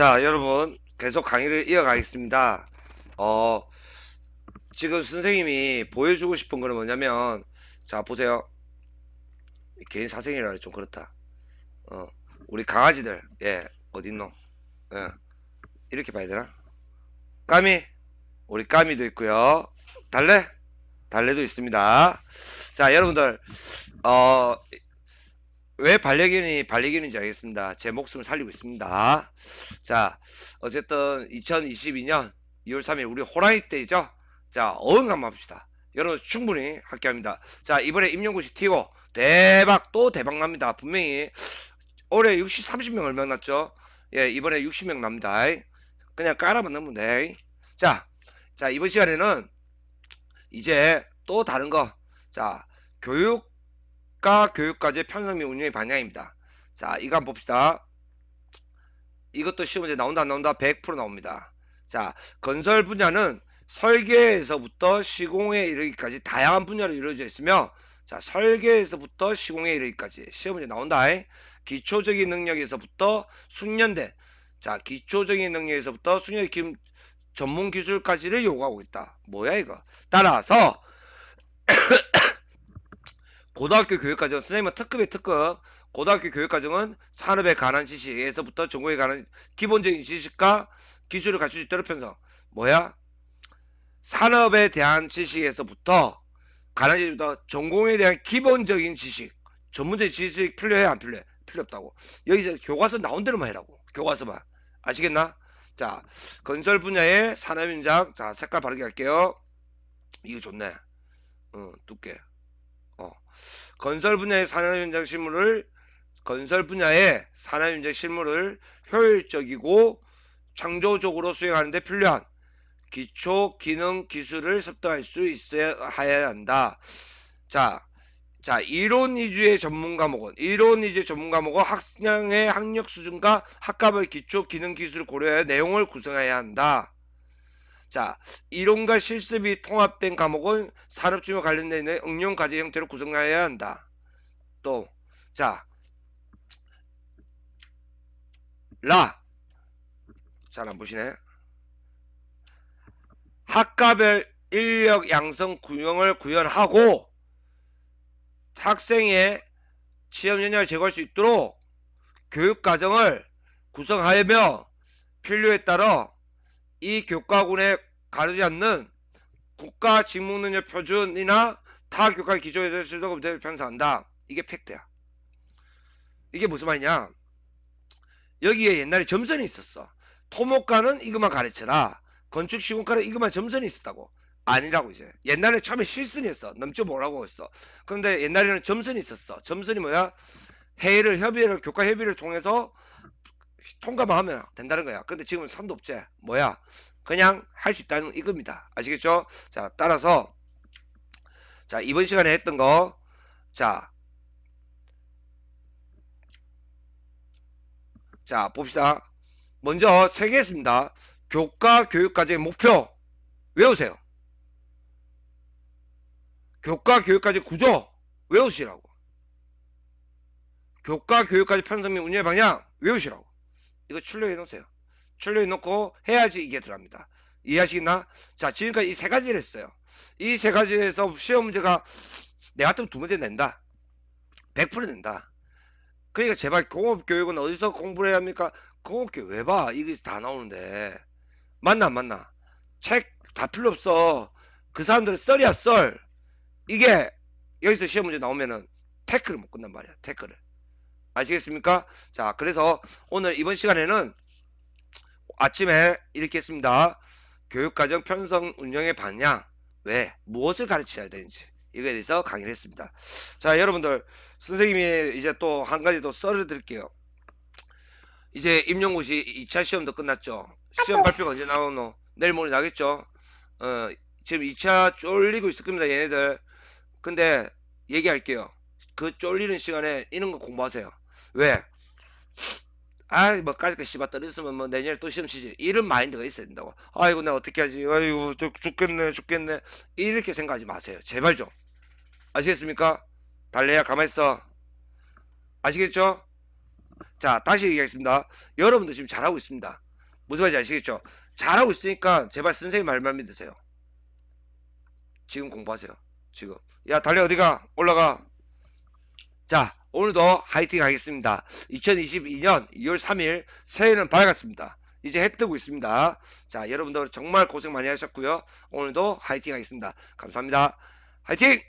자, 여러분 계속 강의를 이어가겠습니다. 어, 지금 선생님이 보여주고 싶은 거는 뭐냐면 자, 보세요. 개인 사생이라 좀 그렇다. 어, 우리 강아지들. 예, 어딨노? 예. 이렇게 봐야 되나? 까미. 우리 까미도 있고요. 달래? 달래도 있습니다. 자, 여러분들 어, 왜 반려견이 반려견인지 알겠습니다. 제 목숨을 살리고 있습니다. 자, 어쨌든 2022년 2월 3일 우리 호랑이 때이죠. 자, 어흥 한번 합시다. 여러분 충분히 합격합니다. 자, 이번에 임용고시 튀고 대박 또 대박 납니다. 분명히 올해 60, 30명 얼마 났죠? 예, 이번에 60명 납니다. 그냥 깔아만 넣으면 돼. 자, 자 이번 시간에는 이제 또 다른 거. 자, 교육 국가 교육과제 편성 및 운영의 방향입니다. 자, 이거 봅시다. 이것도 시험 문제 나온다 나온다 100% 나옵니다. 자, 건설 분야는 설계에서부터 시공에 이르기까지 다양한 분야로 이루어져 있으며 자, 설계에서부터 시공에 이르기까지 시험 문제 나온다. 이. 기초적인 능력에서부터 숙련된 자, 기초적인 능력에서부터 숙련 기, 전문 기술까지를 요구하고 있다. 뭐야 이거? 따라서 고등학교 교육과정 선생님은 특급의 특급 고등학교 교육과정은 산업에 관한 지식에서부터 전공에 관한 기본적인 지식과 기술을 갖출 수 있도록 편성 뭐야 산업에 대한 지식에서부터 관한 지식부터 전공에 대한 기본적인 지식 전문적인 지식이 필요해 안 필요해 필요 없다고 여기서 교과서 나온 대로만 해라고 교과서만 아시겠나 자 건설 분야의 산업 인장자 색깔 바르게 할게요 이거 좋네 어 두께 어. 건설 분야의 산업 현장 실무를 건설 분야의 산업 현장 실무를 효율적이고 창조적으로 수행하는 데 필요한 기초 기능 기술을 습득할 수 있어야 야 한다. 자, 자 이론 위주의 전문 과목은 이론 위주의 전문 과목은 학생의 학력 수준과 학과별 기초 기능 기술을 고려해 내용을 구성해야 한다. 자, 이론과 실습이 통합된 과목은 산업주의 관련된 응용 과제 형태로 구성하여야 한다. 또, 자, 라. 잘 안 보시네. 학과별 인력 양성 구형을 구현하고 학생의 취업 연향을 제거할 수 있도록 교육과정을 구성하며 필요에 따라 이 교과군에 가르지 않는 국가 직무능력 표준이나 타 교과 기조에 대해서 도 검토에 편사한다. 이게 팩트야. 이게 무슨 말이냐? 여기에 옛날에 점선이 있었어. 토목과는 이것만 가르쳐라. 건축 시공과는 이것만 점선이 있었다고. 아니라고 이제. 옛날에 처음에 실선이 었어 넘쳐보라고 했어. 그런데 옛날에는 점선이 있었어. 점선이 뭐야? 회의를 협의를 교과 협의를 통해서 통과만 하면 된다는 거야. 근데 지금은 산도 없제 뭐야? 그냥 할 수 있다는 이겁니다. 아시겠죠? 자, 따라서 자, 이번 시간에 했던 거 자, 자, 봅시다. 먼저 세개 했습니다. 교과 교육 과정의 목표 외우세요. 교과 교육 과정 구조 외우시라고. 교과 교육 과정 편성 및 운영의 방향 외우시라고. 이거 출력해 놓으세요. 출력해 놓고 해야지 이게 들어갑니다. 이해하시나? 자, 지금까지 이 세 가지를 했어요. 이 세 가지에서 시험 문제가 내 같으면 두 문제 낸다. 100% 낸다. 그러니까 제발 공업교육은 어디서 공부를 해야 합니까? 공업교육 왜 봐? 이게 다 나오는데. 맞나, 맞나? 책 다 필요 없어. 그 사람들은 썰이야, 썰. 이게 여기서 시험 문제 나오면은 태클을 못 끝난 말이야, 태클을. 아시겠습니까? 자, 그래서 오늘 이번 시간에는 아침에 이렇게 했습니다. 교육과정 편성 운영의 방향, 왜, 무엇을 가르쳐야 되는지. 이거에 대해서 강의를 했습니다. 자, 여러분들, 선생님이 이제 또 한 가지 더 썰을 드릴게요. 이제 임용고시 2차 시험도 끝났죠. 시험 발표가 언제 나오노? 내일 모레 나겠죠? 어, 지금 2차 쫄리고 있을 겁니다, 얘네들. 근데 얘기할게요. 그 쫄리는 시간에 이런 거 공부하세요. 왜? 아뭐 까짓거 씨발 떨어졌으면 뭐, 뭐 내년에 또 시험 치지 이런 마인드가 있어야 된다고 아이고 나 어떻게 하지 아이고 죽, 죽겠네 죽겠네 이렇게 생각하지 마세요 제발 좀 아시겠습니까 달래야 가만 있어 아시겠죠 자 다시 얘기하겠습니다 여러분도 지금 잘하고 있습니다 무슨 말인지 아시겠죠 잘하고 있으니까 제발 선생님 말만 믿으세요 지금 공부하세요 지금 야 달래 어디가 올라가 자 오늘도 화이팅 하겠습니다. 2022년 2월 3일 새해는 밝았습니다. 이제 해 뜨고 있습니다. 자, 여러분들 정말 고생 많이 하셨고요. 오늘도 화이팅 하겠습니다. 감사합니다. 화이팅!